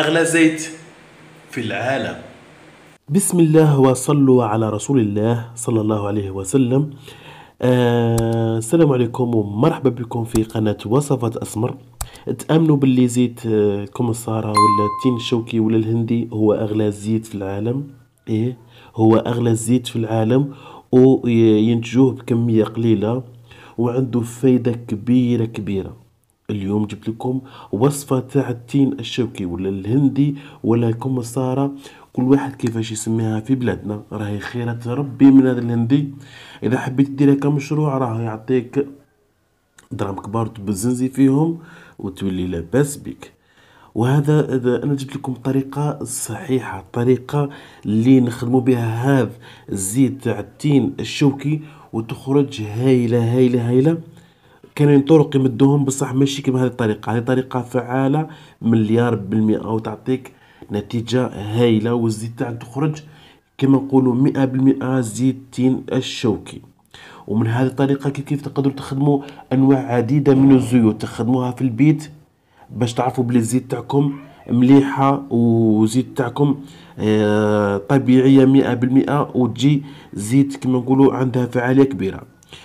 أغلى زيت في العالم بسم الله وصلوا على رسول الله صلى الله عليه وسلم آه السلام عليكم ومرحبا بكم في قناة وصفات أسمر تأمنوا باللي زيت آه كومسارة ولا التين الشوكي ولا الهندي هو أغلى زيت في العالم إيه هو أغلى زيت في العالم وينتجوه بكمية قليلة وعنده فايدة كبيرة كبيرة اليوم جبت لكم وصفة تاع التين الشوكي ولا الهندي ولا الكمسارة كل واحد كيفاش يسميها في بلادنا راهي خيرة ربي من هذا الهندي اذا حبيت ديرها كمشروع راه يعطيك دراهم كبار تبزنزي فيهم وتولي لاباس بيك وهذا انا جبت لكم طريقه صحيحه طريقه اللي نخدموا بها هذا الزيت تاع التين الشوكي وتخرج هايله هايله هايله كاينين طرق يمدوهم بصح ماشي كيما هذه الطريقه هذه طريقه فعاله مليار بالمئة وتعطيك نتيجه هايله والزيت تاعك تخرج كما نقولوا مئة بالمئة زيت تين الشوكي ومن هذه الطريقه كيف كيف تقدروا تخدموا انواع عديده من الزيوت تخدموها في البيت باش تعرفوا بلي الزيت تاعكم مليحه وزيت تاعكم آه، طبيعيه مئة بالمئة وتجي زيت كما نقولوا عندها فعاليه كبيره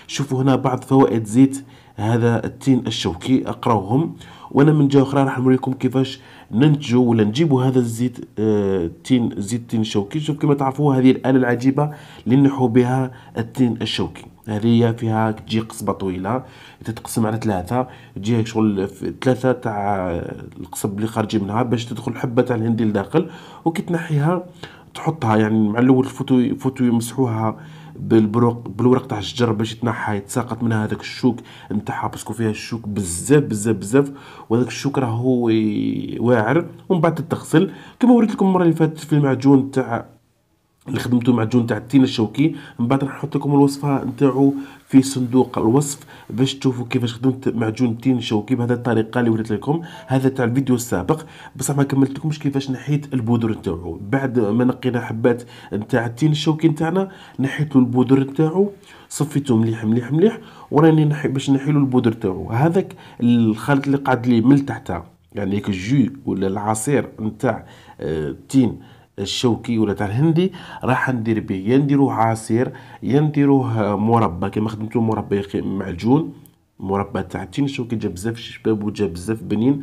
شوفوا هنا بعض فوائد زيت هذا التين الشوكي اقراوهم وانا من جهه اخرى راح نوريكم كيفاش ننتجوا ولا نجيبوا هذا الزيت التين آه، زيت التين الشوكي شوف كما تعرفوا هذه الاله العجيبه اللي نحو بها التين الشوكي هذه هي فيها تجي قصبه طويله تتقسم على ثلاثه تجي شغل ثلاثه تاع القصب اللي خارجين منها باش تدخل حبه تاع الهندي لداخل وكي تنحيها تحطها يعني مع الاول فوتو فوتو يمسحوها بالورق تاع الشجر باش يتنحى يتساقط منها هذاك الشوك نتاعها باسكو فيها الشوك بزاف بزاف بزاف وهذاك الشوك راه هو واعر ومن بعد تتغسل كما وريت لكم المره اللي فاتت في المعجون تاع اللي خدمته معجون تاع التين الشوكي من بعد راح نحط لكم الوصفه نتاعو في صندوق الوصف باش تشوفوا كيفاش خدمت معجون التين الشوكي بهذه الطريقه اللي وريت لكم هذا تاع الفيديو السابق بصح ما كملتلكمش كيفاش نحيت البودر نتاعو بعد ما نقينا حبات نتاع التين الشوكي نتاعنا نحيت له البودر نتاعو صفيته مليح مليح مليح وراني نحي باش نحيلو البودر نتاعو هذاك الخليط اللي قعد لي من تحتها يعني الجو ولا العصير نتاع آه، التين الشوكي ولا تاع الهندي راح ندير به يا نديروه عصير يا نديروه آه، مربى كيما خدمتو مربى معجون مربى تاع التين الشوكي جا بزاف شباب وجا بزاف بنين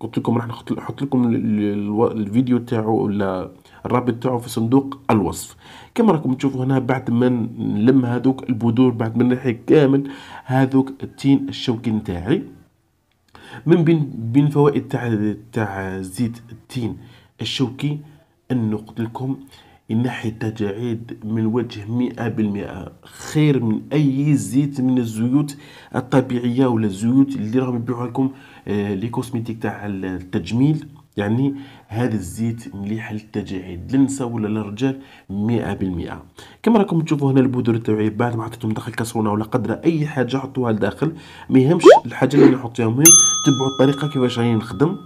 قلت لكم راح نحط لكم الفيديو تاعو ولا الرابط تاعو في صندوق الوصف كما راكم تشوفوا هنا بعد ما نلم هذوك البذور بعد ما نحي كامل هذوك التين الشوكي نتاعي من بين بين فوائد تاع تاع زيت التين الشوكي أنه قلت لكم ينحي التجاعيد من وجه مئة بالمئة خير من أي زيت من الزيوت الطبيعية ولا الزيوت اللي راهم يبيعوها لكم آه، لي كوسميتيك تاع التجميل يعني هذا الزيت مليح للتجاعيد للنساء ولا للرجال 100% كما راكم تشوفوا هنا البودره تاعي بعد ما حطيتهم داخل كاسرونه ولا قدره اي حاجه حطوها لداخل ما يهمش الحاجه اللي نحطوها مهم المهم تبعوا الطريقه كيفاش راني نخدم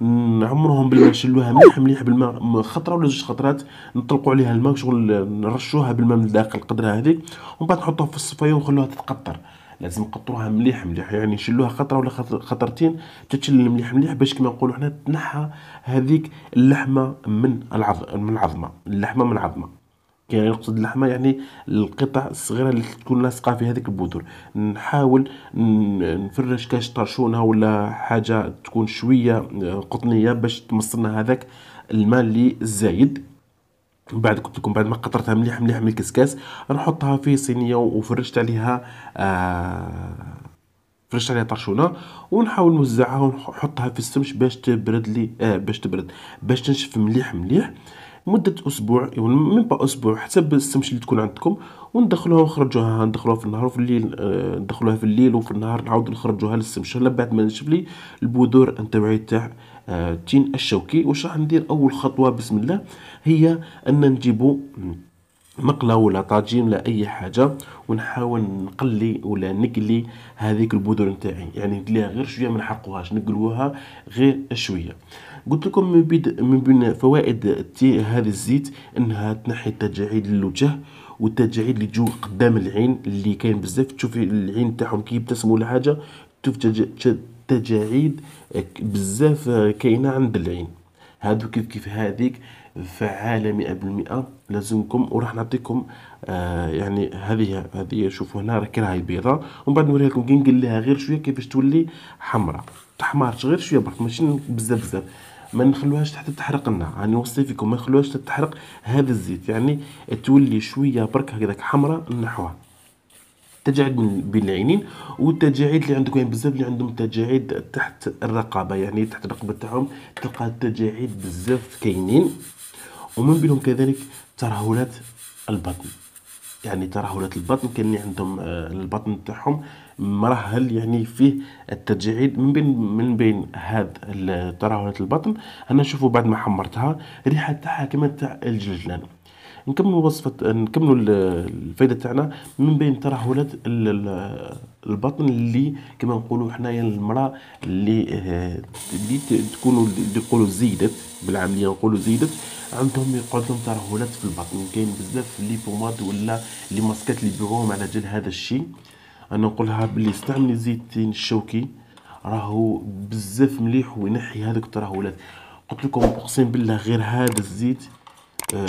نعمرهم بالماء نشلوها مليح مليح بالماء خطره ولا جوج خطرات نطلقوا عليها الماء شغل نرشوها بالماء من الداخل قدرها هذيك ومن بعد نحطوها في الصفايه ونخلوها تتقطر لازم نقطروها مليح مليح يعني نشلوها خطره ولا خطرتين تتشل مليح مليح باش كما نقولوا حنا تنحى هذيك اللحمه من العظم من العظمه اللحمه من العظمه نقصد اللحمه يعني القطع الصغيره اللي تكون لاصقه في هذيك البذور نحاول نفرش كاش طرشونه ولا حاجه تكون شويه آه، قطنيه باش تمصلنا هذاك الماء اللي زايد من بعد قلت لكم بعد ما قطرتها مليح مليح من الكسكاس نحطها في صينيه وفرشت عليها آه فرشت عليها طرشونه ونحاول نوزعها ونحطها في السمش باش تبرد لي آه باش تبرد باش تنشف مليح مليح مده اسبوع يعني من با اسبوع حسب السمش اللي تكون عندكم وندخلوها ونخرجوها ندخلوها في النهار وفي الليل آه، ندخلوها في الليل وفي النهار نعاود نخرجوها هلا بعد ما نشوف لي البذور تبعي تاع التين آه، الشوكي واش راح ندير اول خطوه بسم الله هي ان نجيبو مقله ولا طاجين ولا اي حاجه ونحاول نقلي ولا نقلي هذيك البذور نتاعي يعني نقليها غير شويه ما نحرقوهاش نقلوها غير شويه قلت لكم من بيد من بين فوائد هذا الزيت انها تنحي التجاعيد للوجه والتجاعيد اللي تجو قدام العين اللي كاين بزاف تشوفي العين تاعهم كي يبتسموا لحاجه حاجه تشوف تجاعيد آه، بزاف آه، كاينه عند العين هادو كيف كيف هذيك فعالة مئة بالمئة لازمكم وراح نعطيكم آه يعني هذه هذه شوفوا هنا راه كي راهي بيضاء ومن بعد نوريها لكم كي نقليها غير شويه كيفاش تولي حمراء تحمرت غير شويه برك ماشي بزاف بزاف ما نخلوهاش حتى تحرق لنا راني يعني نوصي فيكم ما نخلوهاش تتحرق هذا الزيت يعني تولي شويه برك هكذاك حمراء نحوها التجاعيد بين العينين والتجاعيد اللي عندكم يعني بزاف اللي عندهم تجاعيد تحت الرقبه يعني تحت الرقبه تاعهم تلقى التجاعيد بزاف كاينين ومن بينهم كذلك ترهلات البطن يعني ترهلات البطن كاين عندهم آه، البطن تاعهم مرهل يعني فيه التجاعيد من بين من بين هاد ترهلات البطن انا نشوفوا بعد ما حمرتها ريحه تاعها كما تاع الجلجلان نكملوا وصفة نكملوا الفايدة تاعنا من بين ترهلات البطن اللي كما نقولوا حنايا المرأة اللي آه، اللي تكونوا يقولوا زيدت بالعامية نقولوا زيدت عندهم يقعد لهم ترهلات في البطن كاين بزاف لي بوماد ولا لي ماسكات اللي يبيعوهم على جال هذا الشيء انا نقولها باللي استعملي زيت الشوكي راهو بزاف مليح وينحي هذوك الترهلات قلت لكم اقسم بالله غير هذا الزيت آه،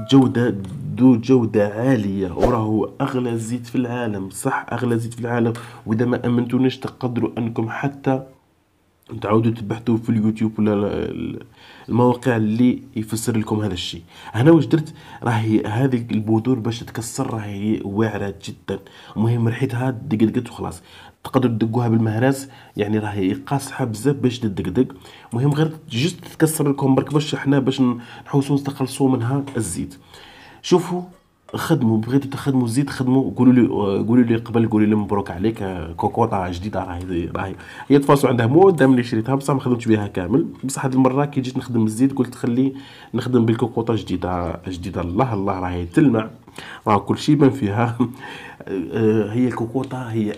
جودة ذو جودة عالية وراه أغلى زيت في العالم صح أغلى زيت في العالم وإذا ما أمنتونيش تقدروا أنكم حتى تعاودوا تبحثوا في اليوتيوب ولا المواقع اللي يفسر لكم هذا الشيء هنا واش درت راهي هذه البذور باش تكسر راهي واعره جدا المهم ريحتها دقدقت وخلاص تقدروا تدقوها بالمهراس يعني راهي قاصحه بزاف باش تدقدق المهم غير جست تكسر لكم برك باش حنا باش نحوسوا نستخلصوا منها الزيت شوفوا خدموا بغيتوا تخدموا زيد خدموا قولوا لي قولوا لي قبل قولوا لي مبروك عليك كوكوطه جديده راهي راهي هي تفاصيل عندها مده ملي شريتها بصح ما خدمتش بها كامل بصح هذه المره كي جيت نخدم الزيت قلت خلي نخدم بالكوكوطه جديده جديده الله الله راهي تلمع راه كل شيء بان فيها هي الكوكوطه هي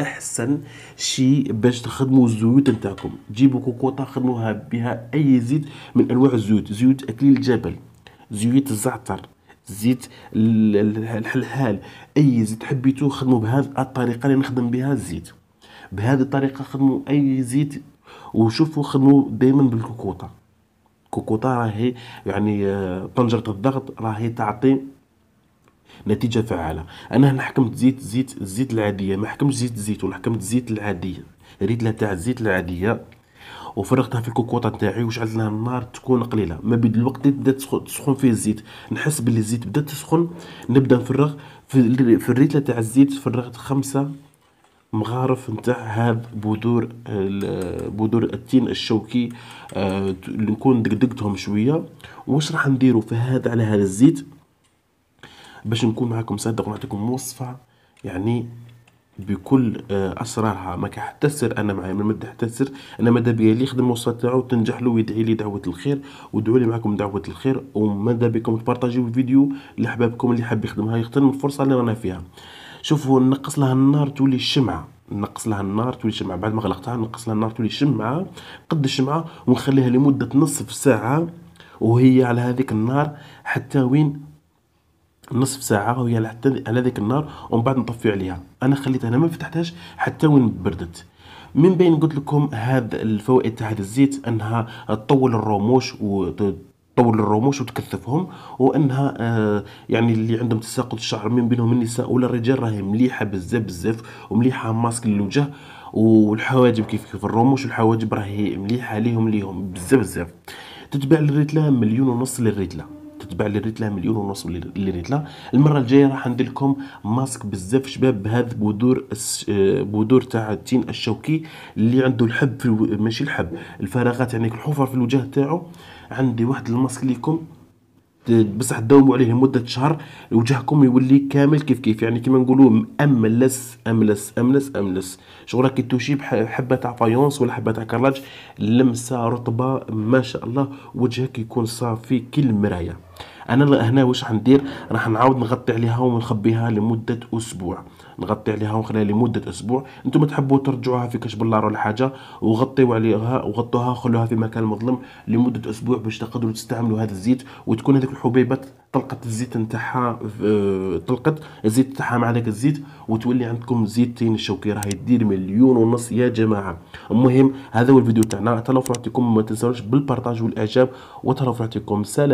احسن شيء باش تخدموا الزيوت نتاعكم جيبوا كوكوطه خدموها بها اي زيت من انواع الزيوت زيوت اكليل الجبل زيوت الزعتر زيت الحلحال اي زيت حبيتو خدموا بهذه الطريقه اللي نخدم بها الزيت بهذه الطريقه خدموا اي زيت وشوفوا خدموا دائما بالكوكوطه الكوكوطه راهي يعني آه، طنجره الضغط راهي تعطي نتيجة فعالة أنا هنا حكمت زيت زيت الزيت العادية ما حكمتش زيت الزيتون حكمت زيت العادية ريتلها تاع الزيت العادية وفرغتها في الكوكوطه تاعي وشعلت لها النار تكون قليله ما بين الوقت اللي بدا تسخن فيه الزيت نحس باللي الزيت بدا تسخن نبدا نفرغ في, الريتله تاع الزيت فرغت خمسة مغارف نتاع هذا بذور بذور التين الشوكي اللي آه، نكون دقدقتهم شويه واش راح نديرو في هذا على هذا الزيت باش نكون معاكم صادق ونعطيكم وصفه يعني بكل آه، اسرارها ما حتى السر انا معايا من مد حتى السر انا ماذا بيا اللي يخدم الوسط تاعو تنجح له ويدعي لي دعوه الخير ودعوا لي معكم دعوه الخير وماذا بكم تبارطاجيو الفيديو لاحبابكم اللي حاب يخدمها يغتنم الفرصه اللي رانا فيها شوفوا نقص لها النار تولي الشمعه نقص لها النار تولي شمعة بعد ما غلقتها نقص لها النار تولي شمعة قد الشمعة ونخليها لمدة نصف ساعة وهي على هذيك النار حتى وين نصف ساعة وهي على ذيك النار ومن بعد نطفي عليها أنا خليتها أنا ما فتحتهاش حتى وين بردت من بين قلت لكم هذا الفوائد تاع هذا الزيت أنها تطول الرموش و تطول الرموش وتكثفهم وانها آه، يعني اللي عندهم تساقط الشعر من بينهم النساء ولا الرجال راهي مليحه بزاف بزاف ومليحه ماسك للوجه والحواجب كيف كيف الرموش والحواجب راهي مليحه ليهم ليهم بزاف بزاف تتباع للريتلا مليون ونص للريتلا تبع لي ريتلا مليون ونص لي ريتلا المره الجايه راح ندير لكم ماسك بزاف شباب بهذا بودور آه، بودور تاع التين الشوكي اللي عنده الحب في ماشي الحب الفراغات يعني الحفر في الوجه تاعو عندي واحد الماسك ليكم بصح تداوموا عليه لمده شهر وجهكم يولي كامل كيف كيف يعني كيما نقولوا املس املس املس املس شغل راكي توشي بحبه تاع فايونس ولا حبه تاع كرلاج لمسه رطبه ما شاء الله وجهك يكون صافي كي المرايه انا هنا واش راح ندير راح نعاود نغطي عليها ونخبيها لمده اسبوع نغطي عليها ونخليها لمده اسبوع انتم تحبوا ترجعوها في كاش النار ولا حاجه وغطيو عليها وغطوها وخلوها في مكان مظلم لمده اسبوع باش تقدروا تستعملوا هذا الزيت وتكون هذيك الحبيبات طلقت الزيت نتاعها آه، طلقت الزيت نتاعها مع ذاك الزيت وتولي عندكم زيتين الشوكي راهي دير مليون ونص يا جماعه المهم هذا هو الفيديو تاعنا تهلاو في ما تنساوش بالبارطاج والاعجاب وتهلاو في سلام